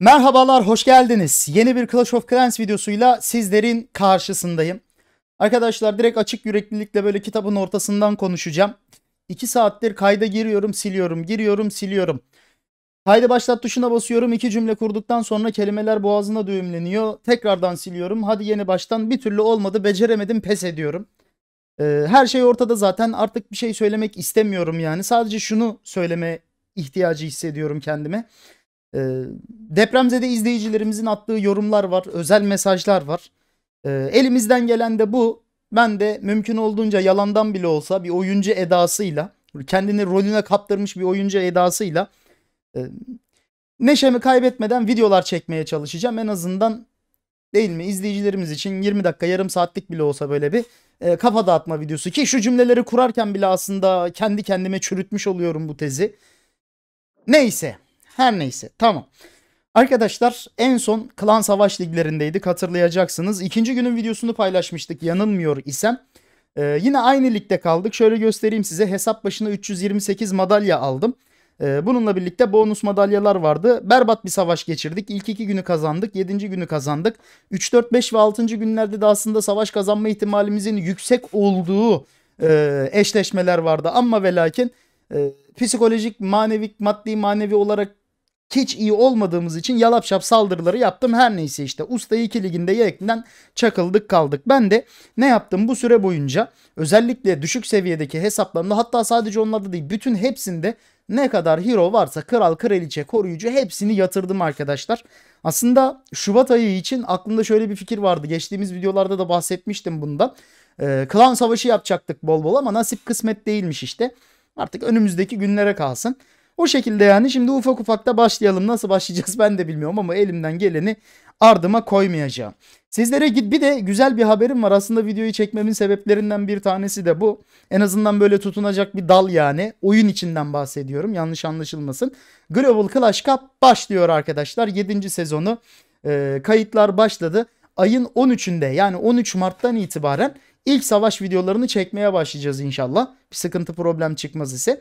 Merhabalar, hoş geldiniz. Yeni bir Clash of Clans videosuyla sizlerin karşısındayım. Arkadaşlar direkt açık yüreklilikle böyle kitabın ortasından konuşacağım. 2 saattir kayda giriyorum, siliyorum, giriyorum, siliyorum. Kaydı başlat tuşuna basıyorum. İki cümle kurduktan sonra kelimeler boğazına düğümleniyor. Tekrardan siliyorum. Hadi yeni baştan bir türlü olmadı, beceremedim, pes ediyorum. Ee, her şey ortada zaten. Artık bir şey söylemek istemiyorum yani. Sadece şunu söyleme ihtiyacı hissediyorum kendime. E, depremzede izleyicilerimizin attığı yorumlar var. Özel mesajlar var. E, elimizden gelen de bu. Ben de mümkün olduğunca yalandan bile olsa bir oyuncu edasıyla kendini rolüne kaptırmış bir oyuncu edasıyla e, neşemi kaybetmeden videolar çekmeye çalışacağım. En azından değil mi izleyicilerimiz için 20 dakika yarım saatlik bile olsa böyle bir e, kafa dağıtma videosu ki şu cümleleri kurarken bile aslında kendi kendime çürütmüş oluyorum bu tezi. Neyse. Her neyse tamam. Arkadaşlar en son klan savaş liglerindeydik hatırlayacaksınız. İkinci günün videosunu paylaşmıştık yanılmıyor isem. Ee, yine aynı ligde kaldık. Şöyle göstereyim size hesap başına 328 madalya aldım. Ee, bununla birlikte bonus madalyalar vardı. Berbat bir savaş geçirdik. İlk iki günü kazandık. Yedinci günü kazandık. 3, 4, 5 ve 6. günlerde de aslında savaş kazanma ihtimalimizin yüksek olduğu e, eşleşmeler vardı. Ama ve lakin e, psikolojik, manevik, maddi, manevi olarak hiç iyi olmadığımız için yalap şap saldırıları yaptım. Her neyse işte usta 2 liginde yerekten çakıldık kaldık. Ben de ne yaptım bu süre boyunca özellikle düşük seviyedeki hesaplarımda hatta sadece onlarda değil bütün hepsinde ne kadar hero varsa kral, kraliçe, koruyucu hepsini yatırdım arkadaşlar. Aslında Şubat ayı için aklımda şöyle bir fikir vardı. Geçtiğimiz videolarda da bahsetmiştim bundan. Ee, klan savaşı yapacaktık bol bol ama nasip kısmet değilmiş işte. Artık önümüzdeki günlere kalsın. O şekilde yani şimdi ufak ufak da başlayalım. Nasıl başlayacağız ben de bilmiyorum ama elimden geleni ardıma koymayacağım. Sizlere git bir de güzel bir haberim var. Aslında videoyu çekmemin sebeplerinden bir tanesi de bu. En azından böyle tutunacak bir dal yani. Oyun içinden bahsediyorum. Yanlış anlaşılmasın. Global Clash Cup başlıyor arkadaşlar. 7. sezonu e, kayıtlar başladı. Ayın 13'ünde yani 13 Mart'tan itibaren ilk savaş videolarını çekmeye başlayacağız inşallah. Bir sıkıntı problem çıkmaz ise.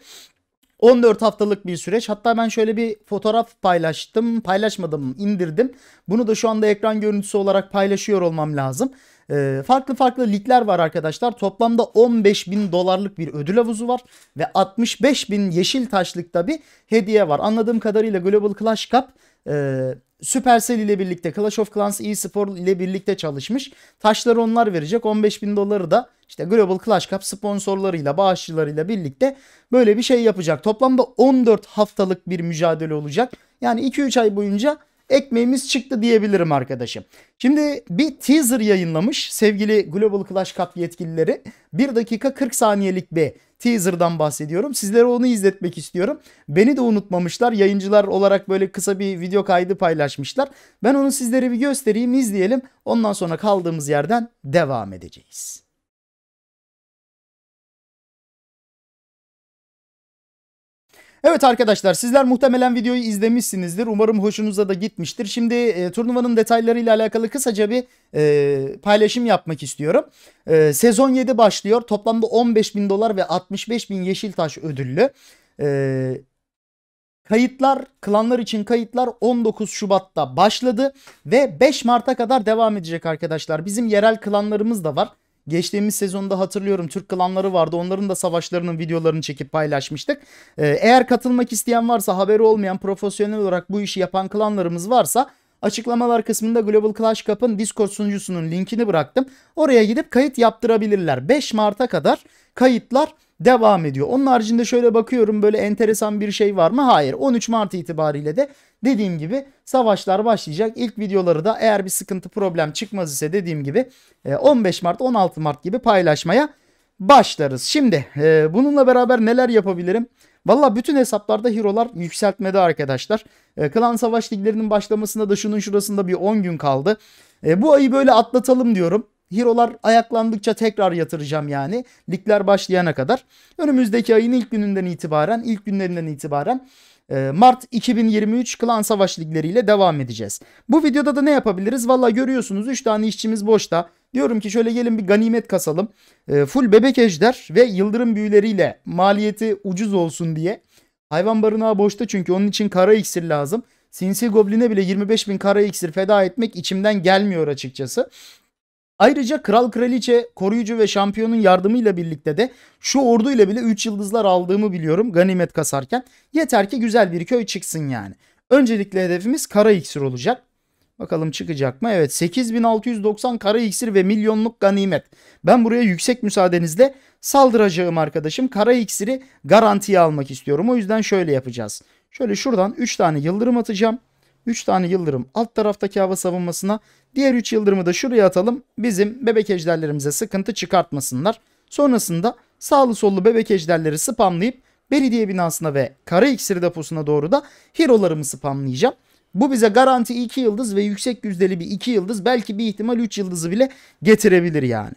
14 haftalık bir süreç. Hatta ben şöyle bir fotoğraf paylaştım, paylaşmadım, indirdim. Bunu da şu anda ekran görüntüsü olarak paylaşıyor olmam lazım. E, farklı farklı ligler var arkadaşlar. Toplamda 15 bin dolarlık bir ödül havuzu var. Ve 65 bin yeşil taşlıkta bir hediye var. Anladığım kadarıyla Global Clash Cup e, Supercell ile birlikte Clash of Clans eSpor ile birlikte çalışmış. Taşları onlar verecek. 15 bin doları da işte Global Clash Cup sponsorlarıyla, bağışçılarıyla birlikte böyle bir şey yapacak. Toplamda 14 haftalık bir mücadele olacak. Yani 2-3 ay boyunca ekmeğimiz çıktı diyebilirim arkadaşım. Şimdi bir teaser yayınlamış sevgili Global Clash Cup yetkilileri. 1 dakika 40 saniyelik bir teaser'dan bahsediyorum. Sizlere onu izletmek istiyorum. Beni de unutmamışlar. Yayıncılar olarak böyle kısa bir video kaydı paylaşmışlar. Ben onu sizlere bir göstereyim, izleyelim. Ondan sonra kaldığımız yerden devam edeceğiz. Evet arkadaşlar sizler muhtemelen videoyu izlemişsinizdir. Umarım hoşunuza da gitmiştir. Şimdi e, turnuvanın detaylarıyla alakalı kısaca bir e, paylaşım yapmak istiyorum. E, sezon 7 başlıyor. Toplamda 15 bin dolar ve 65 bin yeşil taş ödüllü. E, Kayıtlar, klanlar için kayıtlar 19 Şubat'ta başladı ve 5 Mart'a kadar devam edecek arkadaşlar. Bizim yerel klanlarımız da var. Geçtiğimiz sezonda hatırlıyorum Türk klanları vardı. Onların da savaşlarının videolarını çekip paylaşmıştık. Ee, eğer katılmak isteyen varsa haberi olmayan profesyonel olarak bu işi yapan klanlarımız varsa Açıklamalar kısmında Global Clash Cup'ın Discord sunucusunun linkini bıraktım. Oraya gidip kayıt yaptırabilirler. 5 Mart'a kadar kayıtlar devam ediyor. Onun haricinde şöyle bakıyorum böyle enteresan bir şey var mı? Hayır. 13 Mart itibariyle de dediğim gibi savaşlar başlayacak. İlk videoları da eğer bir sıkıntı problem çıkmaz ise dediğim gibi 15 e, Mart 16 Mart gibi paylaşmaya başlarız. Şimdi e, bununla beraber neler yapabilirim? Valla bütün hesaplarda hero'lar yükseltmedi arkadaşlar. E, klan savaş liglerinin başlamasında da şunun şurasında bir 10 gün kaldı. E, bu ayı böyle atlatalım diyorum. Hirolar ayaklandıkça tekrar yatıracağım yani. Ligler başlayana kadar. Önümüzdeki ayın ilk gününden itibaren, ilk günlerinden itibaren e, Mart 2023 Klan Savaş Ligleri ile devam edeceğiz. Bu videoda da ne yapabiliriz? Valla görüyorsunuz 3 tane işçimiz boşta. Diyorum ki şöyle gelin bir ganimet kasalım. E, full bebek ejder ve yıldırım büyüleriyle maliyeti ucuz olsun diye. Hayvan barınağı boşta çünkü onun için kara iksir lazım. Sinsi Goblin'e bile 25 bin kara iksir feda etmek içimden gelmiyor açıkçası. Ayrıca kral kraliçe koruyucu ve şampiyonun yardımıyla birlikte de şu orduyla bile 3 yıldızlar aldığımı biliyorum ganimet kasarken. Yeter ki güzel bir köy çıksın yani. Öncelikle hedefimiz kara iksir olacak. Bakalım çıkacak mı? Evet 8690 kara iksir ve milyonluk ganimet. Ben buraya yüksek müsaadenizle saldıracağım arkadaşım. Kara iksiri garantiye almak istiyorum. O yüzden şöyle yapacağız. Şöyle şuradan 3 tane yıldırım atacağım. 3 tane yıldırım alt taraftaki hava savunmasına. Diğer 3 yıldırımı da şuraya atalım. Bizim bebek ejderlerimize sıkıntı çıkartmasınlar. Sonrasında sağlı sollu bebek ejderleri spamlayıp belediye binasına ve kara iksir deposuna doğru da hero'larımı spamlayacağım. Bu bize garanti 2 yıldız ve yüksek yüzdeli bir 2 yıldız belki bir ihtimal 3 yıldızı bile getirebilir yani.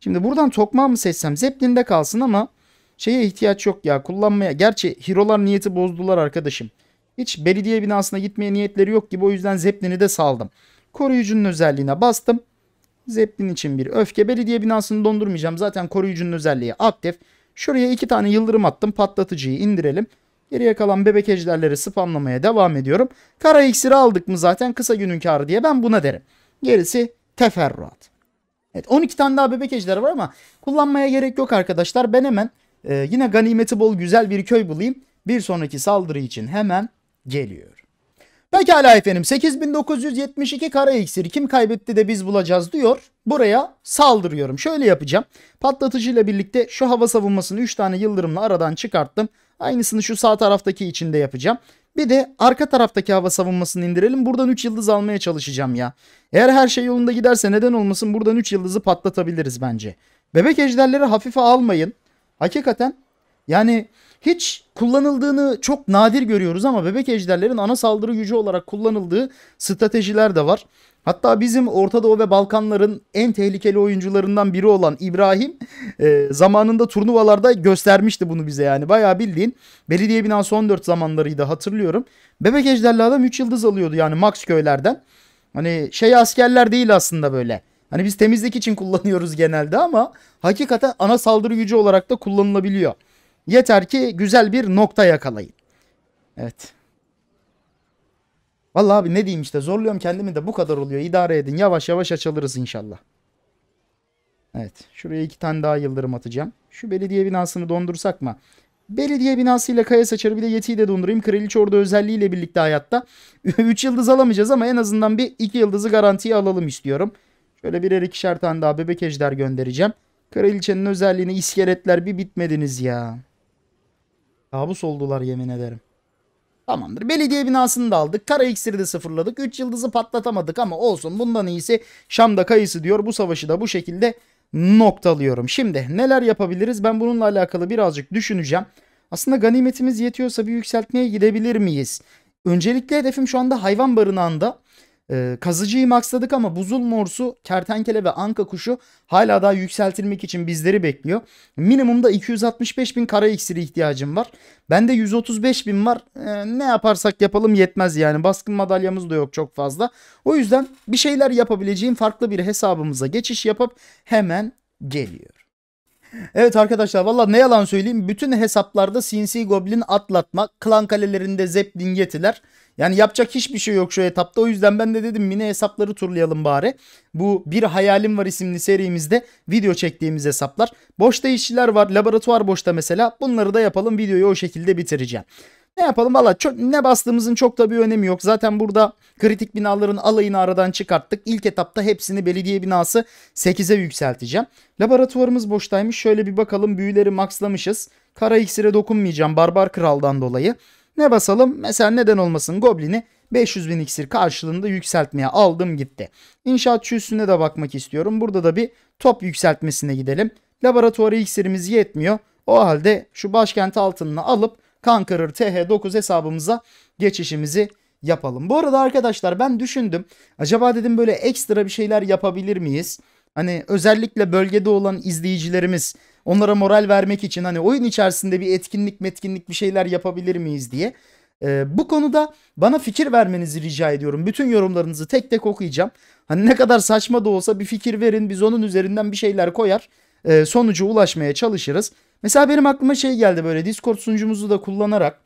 Şimdi buradan tokmağı mı seçsem Zeppelin'de kalsın ama şeye ihtiyaç yok ya kullanmaya. Gerçi hero'lar niyeti bozdular arkadaşım. Hiç belediye binasına gitmeye niyetleri yok gibi o yüzden zeplini de saldım. Koruyucunun özelliğine bastım. Zeplin için bir öfke. Belediye binasını dondurmayacağım. Zaten koruyucunun özelliği aktif. Şuraya iki tane yıldırım attım. Patlatıcıyı indirelim. Geriye kalan bebek ejderleri spamlamaya devam ediyorum. Kara iksiri aldık mı zaten kısa günün karı diye ben buna derim. Gerisi teferruat. Evet 12 tane daha bebek ejderi var ama kullanmaya gerek yok arkadaşlar. Ben hemen e, yine ganimeti bol güzel bir köy bulayım. Bir sonraki saldırı için hemen geliyor. Pekala efendim 8972 kara iksiri kim kaybetti de biz bulacağız diyor. Buraya saldırıyorum. Şöyle yapacağım. Patlatıcıyla birlikte şu hava savunmasını 3 tane yıldırımla aradan çıkarttım. Aynısını şu sağ taraftaki içinde yapacağım. Bir de arka taraftaki hava savunmasını indirelim. Buradan 3 yıldız almaya çalışacağım ya. Eğer her şey yolunda giderse neden olmasın buradan 3 yıldızı patlatabiliriz bence. Bebek ejderleri hafife almayın. Hakikaten yani hiç kullanıldığını çok nadir görüyoruz ama bebek ejderlerin ana saldırı gücü olarak kullanıldığı stratejiler de var. Hatta bizim Orta Doğu ve Balkanların en tehlikeli oyuncularından biri olan İbrahim e, zamanında turnuvalarda göstermişti bunu bize yani. Bayağı bildiğin belediye binası 14 zamanlarıydı hatırlıyorum. Bebek ejderli adam 3 yıldız alıyordu yani Max köylerden. Hani şey askerler değil aslında böyle. Hani biz temizlik için kullanıyoruz genelde ama hakikaten ana saldırı gücü olarak da kullanılabiliyor. Yeter ki güzel bir nokta yakalayın. Evet. Vallahi abi ne diyeyim işte zorluyorum kendimi de bu kadar oluyor. İdare edin yavaş yavaş açılırız inşallah. Evet şuraya iki tane daha yıldırım atacağım. Şu belediye binasını dondursak mı? Belediye binasıyla kaya saçarı bir de yetiyi de dondurayım. Kraliçe orada özelliğiyle birlikte hayatta. 3 yıldız alamayacağız ama en azından bir 2 yıldızı garantiye alalım istiyorum. Şöyle birer ikişer tane daha bebek ejder göndereceğim. Kraliçenin özelliğini iskeletler bir bitmediniz ya. Kabus oldular yemin ederim. Tamamdır. Belediye binasını da aldık. Kara iksiri de sıfırladık. üç yıldızı patlatamadık ama olsun. Bundan iyisi Şam'da kayısı diyor. Bu savaşı da bu şekilde noktalıyorum. Şimdi neler yapabiliriz? Ben bununla alakalı birazcık düşüneceğim. Aslında ganimetimiz yetiyorsa bir yükseltmeye gidebilir miyiz? Öncelikle hedefim şu anda hayvan barınağında ee, kazıcıyı maksadık ama buzul morsu, kertenkele ve anka kuşu hala daha yükseltilmek için bizleri bekliyor. Minimumda 265 bin kara iksiri ihtiyacım var. Bende 135 bin var. Ee, ne yaparsak yapalım yetmez yani. Baskın madalyamız da yok çok fazla. O yüzden bir şeyler yapabileceğim farklı bir hesabımıza geçiş yapıp hemen geliyor. Evet arkadaşlar valla ne yalan söyleyeyim bütün hesaplarda sinsi goblin atlatma klan kalelerinde zeplin yetiler. Yani yapacak hiçbir şey yok şu etapta o yüzden ben de dedim mini hesapları turlayalım bari. Bu Bir Hayalim Var isimli serimizde video çektiğimiz hesaplar. Boşta işçiler var laboratuvar boşta mesela bunları da yapalım videoyu o şekilde bitireceğim. Ne yapalım valla ne bastığımızın çok da bir önemi yok. Zaten burada kritik binaların alayını aradan çıkarttık. İlk etapta hepsini belediye binası 8'e yükselteceğim. Laboratuvarımız boştaymış. Şöyle bir bakalım büyüleri maxlamışız. Kara iksire dokunmayacağım barbar kraldan dolayı. Ne basalım? Mesela neden olmasın Goblin'i 500 bin iksir karşılığında yükseltmeye aldım gitti. İnşaatçı üstüne de bakmak istiyorum. Burada da bir top yükseltmesine gidelim. Laboratuvara iksirimiz yetmiyor. O halde şu başkent altınını alıp Kankarır TH9 hesabımıza geçişimizi yapalım. Bu arada arkadaşlar ben düşündüm. Acaba dedim böyle ekstra bir şeyler yapabilir miyiz? Hani özellikle bölgede olan izleyicilerimiz onlara moral vermek için hani oyun içerisinde bir etkinlik metkinlik bir şeyler yapabilir miyiz diye. Ee, bu konuda bana fikir vermenizi rica ediyorum. Bütün yorumlarınızı tek tek okuyacağım. Hani ne kadar saçma da olsa bir fikir verin biz onun üzerinden bir şeyler koyar. E, sonuca ulaşmaya çalışırız. Mesela benim aklıma şey geldi böyle Discord sunucumuzu da kullanarak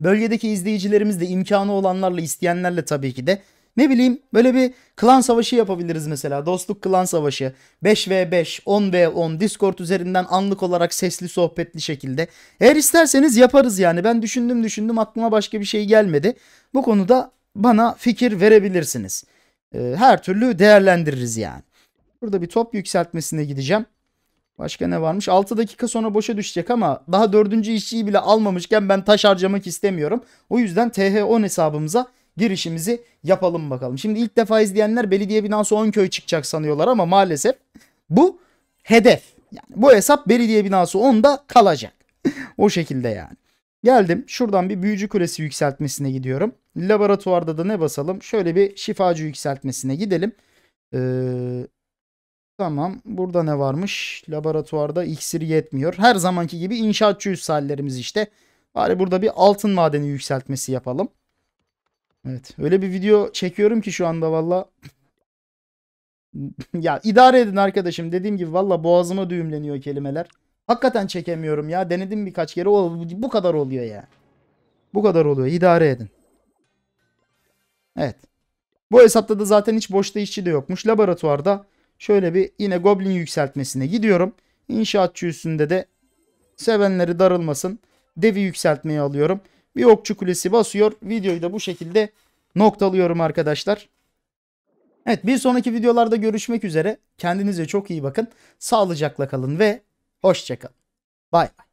bölgedeki izleyicilerimizle imkanı olanlarla isteyenlerle tabii ki de ne bileyim böyle bir klan savaşı yapabiliriz mesela. Dostluk klan savaşı. 5v5, 10v10 Discord üzerinden anlık olarak sesli sohbetli şekilde. Eğer isterseniz yaparız yani. Ben düşündüm düşündüm aklıma başka bir şey gelmedi. Bu konuda bana fikir verebilirsiniz. Ee, her türlü değerlendiririz yani. Burada bir top yükseltmesine gideceğim. Başka ne varmış? 6 dakika sonra boşa düşecek ama daha 4. işçiyi bile almamışken ben taş harcamak istemiyorum. O yüzden TH10 hesabımıza girişimizi yapalım bakalım. Şimdi ilk defa izleyenler belediye binası 10 köy çıkacak sanıyorlar ama maalesef bu hedef. Yani bu hesap belediye binası 10'da kalacak. o şekilde yani. Geldim şuradan bir büyücü kulesi yükseltmesine gidiyorum. Laboratuvarda da ne basalım? Şöyle bir şifacı yükseltmesine gidelim. Ee, Tamam. Burada ne varmış? Laboratuvarda iksir yetmiyor. Her zamanki gibi inşaatçı üssellerimiz işte. Bari burada bir altın madeni yükseltmesi yapalım. Evet. Öyle bir video çekiyorum ki şu anda valla. ya idare edin arkadaşım. Dediğim gibi valla boğazıma düğümleniyor kelimeler. Hakikaten çekemiyorum ya. Denedim birkaç kere. O, bu kadar oluyor ya. Bu kadar oluyor. İdare edin. Evet. Bu hesapta da zaten hiç boşta işçi de yokmuş. Laboratuvarda Şöyle bir yine goblin yükseltmesine gidiyorum. İnşaatçı üstünde de sevenleri darılmasın. Devi yükseltmeyi alıyorum. Bir okçu kulesi basıyor. Videoyu da bu şekilde noktalıyorum arkadaşlar. Evet bir sonraki videolarda görüşmek üzere. Kendinize çok iyi bakın. Sağlıcakla kalın ve hoşçakalın. Bay bay.